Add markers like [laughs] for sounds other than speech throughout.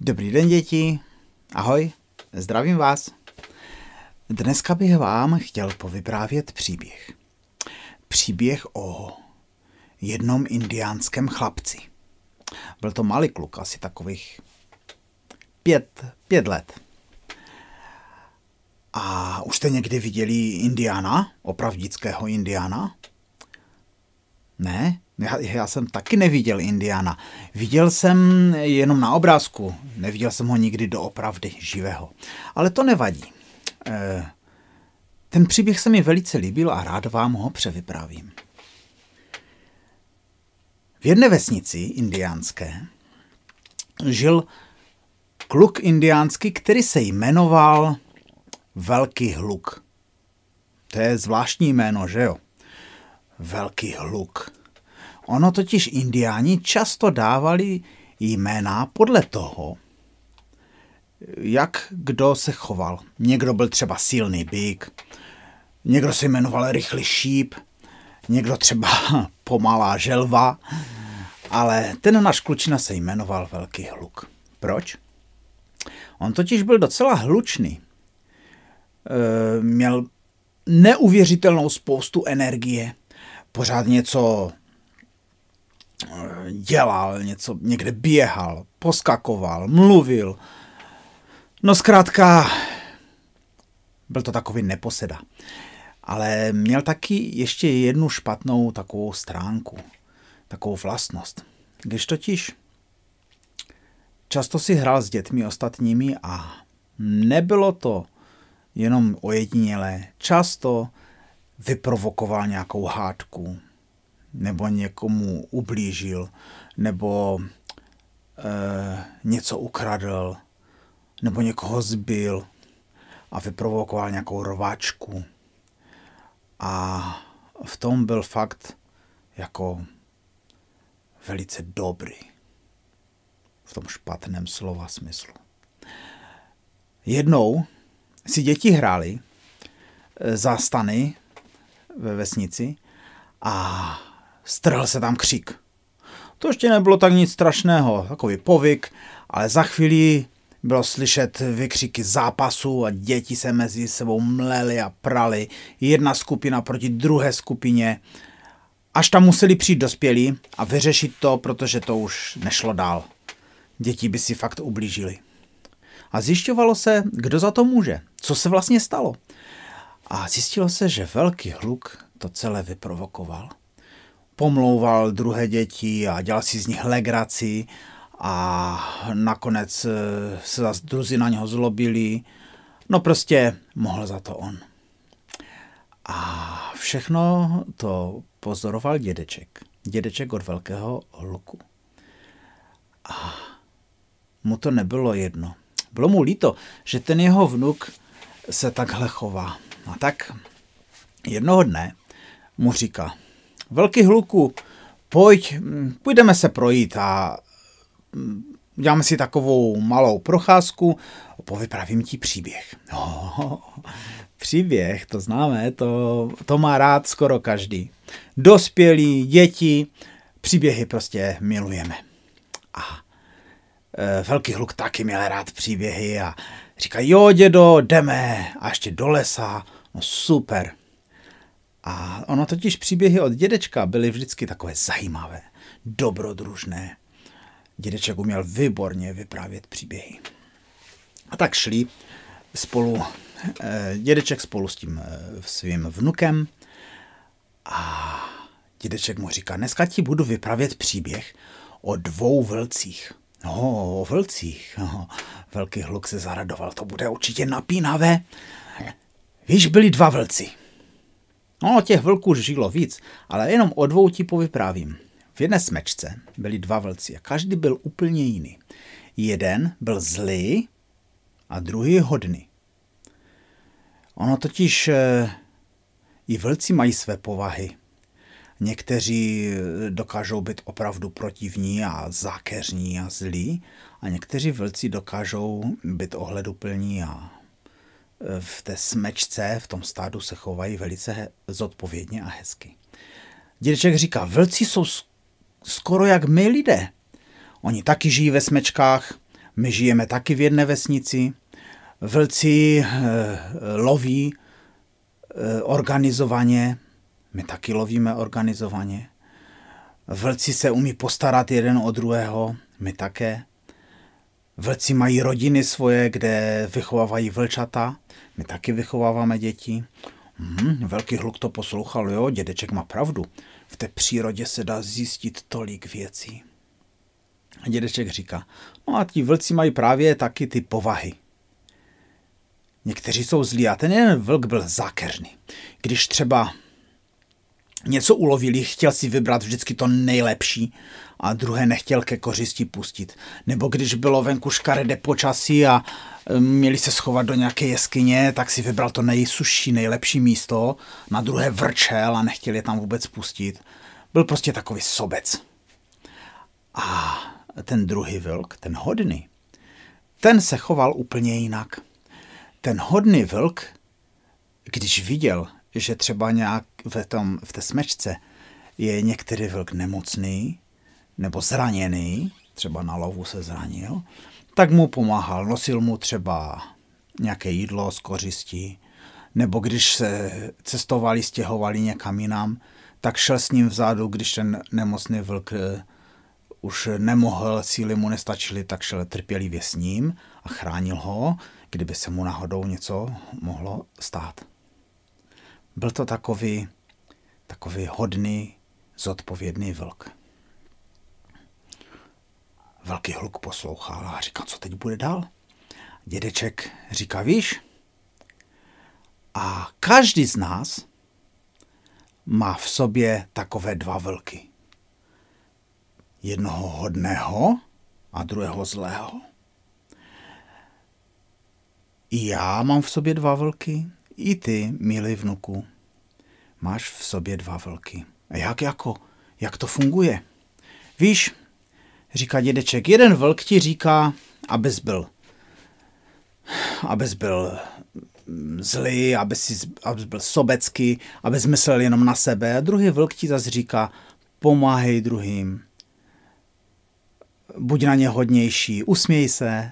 Dobrý den, děti. Ahoj, zdravím vás. Dneska bych vám chtěl povyprávět příběh. Příběh o jednom indiánském chlapci. Byl to malý kluk, asi takových pět, pět let. A už jste někdy viděli indiána, opravdického indiána? Ne? Já, já jsem taky neviděl Indiana. Viděl jsem jenom na obrázku. Neviděl jsem ho nikdy doopravdy živého. Ale to nevadí. E, ten příběh se mi velice líbil a rád vám ho převyprávím. V jedné vesnici indiánské žil kluk indiánský, který se jmenoval Velký hluk. To je zvláštní jméno, že jo? Velký hluk. Ono totiž indiáni často dávali jména podle toho, jak kdo se choval. Někdo byl třeba silný byk, někdo se jmenoval rychlý šíp, někdo třeba [laughs] pomalá želva, ale ten náš klučina se jmenoval Velký hluk. Proč? On totiž byl docela hlučný. E, měl neuvěřitelnou spoustu energie, pořád něco dělal něco, někde běhal, poskakoval, mluvil. No zkrátka, byl to takový neposeda. Ale měl taky ještě jednu špatnou takovou stránku, takovou vlastnost. Když totiž často si hrál s dětmi ostatními a nebylo to jenom ojedinělé, často vyprovokoval nějakou hádku, nebo někomu ublížil, nebo e, něco ukradl, nebo někoho zbil a vyprovokoval nějakou rváčku. A v tom byl fakt jako velice dobrý. V tom špatném slova smyslu. Jednou si děti hráli eh, za stany ve vesnici a strhl se tam křik. To ještě nebylo tak nic strašného, takový povyk, ale za chvíli bylo slyšet vykřiky zápasu a děti se mezi sebou mleli a prali, jedna skupina proti druhé skupině. Až tam museli přijít dospělí a vyřešit to, protože to už nešlo dál. Děti by si fakt ublížili. A zjišťovalo se, kdo za to může, co se vlastně stalo. A zjistilo se, že velký hluk to celé vyprovokoval pomlouval druhé děti a dělal si z nich legraci a nakonec eh, se zase druzi na něho zlobili. No prostě mohl za to on. A všechno to pozoroval dědeček. Dědeček od velkého hluku. A mu to nebylo jedno. Bylo mu líto, že ten jeho vnuk se takhle chová. A tak jednoho dne mu říká, velký hluku, pojď, mm, půjdeme se projít a mm, uděláme si takovou malou procházku, povyprávím ti příběh. [laughs] No, příběh, to známe, to, to má rád skoro každý. Dospělí, děti, příběhy prostě milujeme. A e, velký hluk taky měl rád příběhy a říká, jo dědo, jdeme a ještě do lesa, no super. A ono totiž příběhy od dědečka byly vždycky takové zajímavé, dobrodružné. Dědeček uměl výborně vyprávět příběhy. A tak šli spolu, eh, dědeček spolu s tím eh, svým vnukem a dědeček mu říká, dneska ti budu vyprávět příběh o dvou vlcích. No, o vlcích. No, [laughs] velký hluk se zaradoval, to bude určitě napínavé. Víš, byli dva vlci. No, těch vlků žilo víc, ale jenom o dvou ti povyprávím. V jedné smečce byli dva vlci a každý byl úplně jiný. Jeden byl zlý a druhý hodný. Ono totiž eh, i vlci mají své povahy. Někteří eh, dokážou být opravdu protivní a zákeřní a zlí a někteří vlci dokážou být ohleduplní a v té smečce, v tom stádu se chovají velice zodpovědně a hezky. Dědeček říká, vlci jsou skoro jak my lidé. Oni taky žijí ve smečkách, my žijeme taky v jedné vesnici. Vlci e, loví e, organizovaně, my taky lovíme organizovaně. Vlci se umí postarat jeden o druhého, my také. Vlci mají rodiny svoje, kde vychovávají vlčata. My taky vychováváme děti. Hmm, velký hluk to poslouchal, jo, dědeček má pravdu. V té přírodě se dá zjistit tolik věcí. A dědeček říká, no a ti vlci mají právě taky ty povahy. Někteří jsou zlí a ten jeden vlk byl zákeřný. Když třeba něco ulovili, chtěl si vybrat vždycky to nejlepší a druhé nechtěl ke kořisti pustit. Nebo když bylo venku škaredé počasí a měli se schovat do nějaké jeskyně, tak si vybral to nejsušší, nejlepší místo, na druhé vrčel a nechtěl je tam vůbec pustit. Byl prostě takový sobec. A ten druhý vlk, ten hodný, ten se choval úplně jinak. Ten hodný vlk, když viděl, že třeba nějak ve tom, v té smečce je některý vlk nemocný nebo zraněný, třeba na lovu se zranil, tak mu pomáhal. Nosil mu třeba nějaké jídlo z kořistí, nebo když se cestovali, stěhovali někam jinam, tak šel s ním vzadu, když ten nemocný vlk eh, už nemohl, síly mu nestačily, tak šel trpělivě s ním a chránil ho, kdyby se mu náhodou něco mohlo stát. Byl to takový, takový hodný, zodpovědný vlk. Velký hluk poslouchal a říkal, co teď bude dál. Dědeček říká, víš, a každý z nás má v sobě takové dva vlky. Jednoho hodného a druhého zlého. I já mám v sobě dva vlky i ty, milý vnuku, máš v sobě dva vlky. A jak jako? Jak to funguje? Víš, říká dědeček, jeden vlk ti říká, abys byl, abys byl mm, zlý, abys, abys byl sobecký, abys myslel jenom na sebe. A druhý vlk ti zase říká, pomáhej druhým, buď na ně hodnější, usměj se.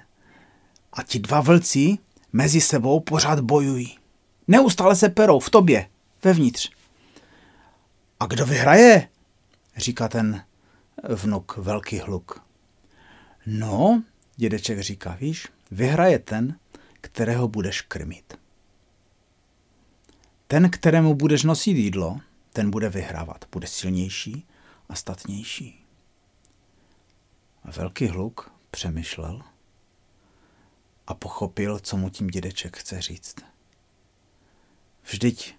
A ti dva vlci mezi sebou pořád bojují. Neustále se perou v tobě, vevnitř. A kdo vyhraje? Říká ten vnuk, velký hluk. No, dědeček říká, víš, vyhraje ten, kterého budeš krmit. Ten, kterému budeš nosit jídlo, ten bude vyhrávat, bude silnější a statnější. A velký hluk přemýšlel a pochopil, co mu tím dědeček chce říct. Vždyť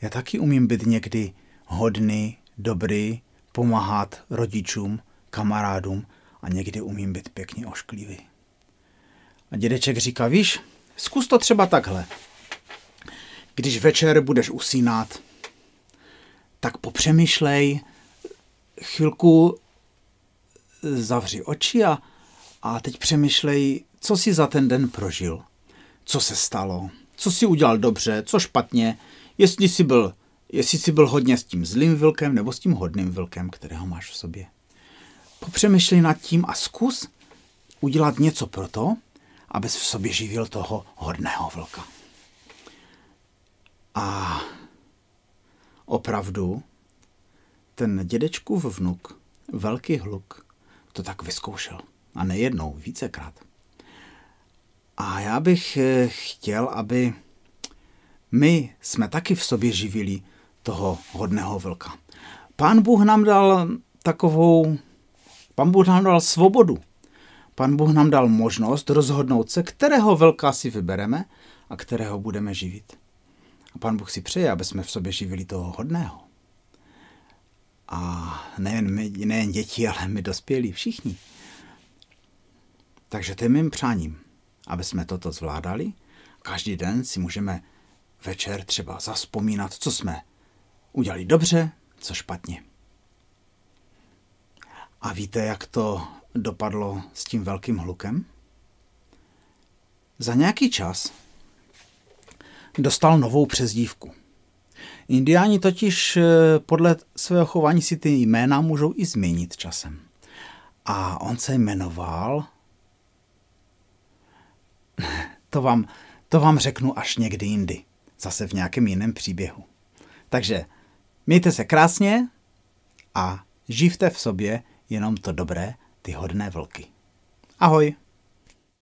já taky umím být někdy hodný, dobrý, pomáhat rodičům, kamarádům a někdy umím být pěkně ošklivý. A dědeček říká, víš, zkus to třeba takhle. Když večer budeš usínat, tak popřemýšlej, chvilku zavři oči a, a teď přemýšlej, co si za ten den prožil, co se stalo, co si udělal dobře, co špatně, jestli si byl, jestli si byl hodně s tím zlým vilkem nebo s tím hodným vilkem, kterého máš v sobě. Popřemýšlej nad tím a zkus udělat něco pro to, abys v sobě živil toho hodného vlka. A opravdu ten dědečkův vnuk, velký hluk, to tak vyzkoušel. A nejednou, vícekrát. A já bych eh, chtěl, aby my jsme taky v sobě živili toho hodného vlka. Pán Bůh nám dal takovou, pán Bůh nám dal svobodu. Pan Bůh nám dal možnost rozhodnout se, kterého velká si vybereme a kterého budeme živit. A pan Bůh si přeje, aby jsme v sobě živili toho hodného. A nejen, my, nejen děti, ale my dospělí, všichni. Takže to je mým přáním aby jsme toto zvládali. Každý den si můžeme večer třeba zaspomínat, co jsme udělali dobře, co špatně. A víte, jak to dopadlo s tím velkým hlukem? Za nějaký čas dostal novou přezdívku. Indiáni totiž eh, podle svého chování si ty jména můžou i změnit časem. A on se jmenoval to vám, to vám řeknu až někdy jindy. Zase v nějakém jiném příběhu. Takže mějte se krásně a živte v sobě jenom to dobré, ty hodné vlky. Ahoj!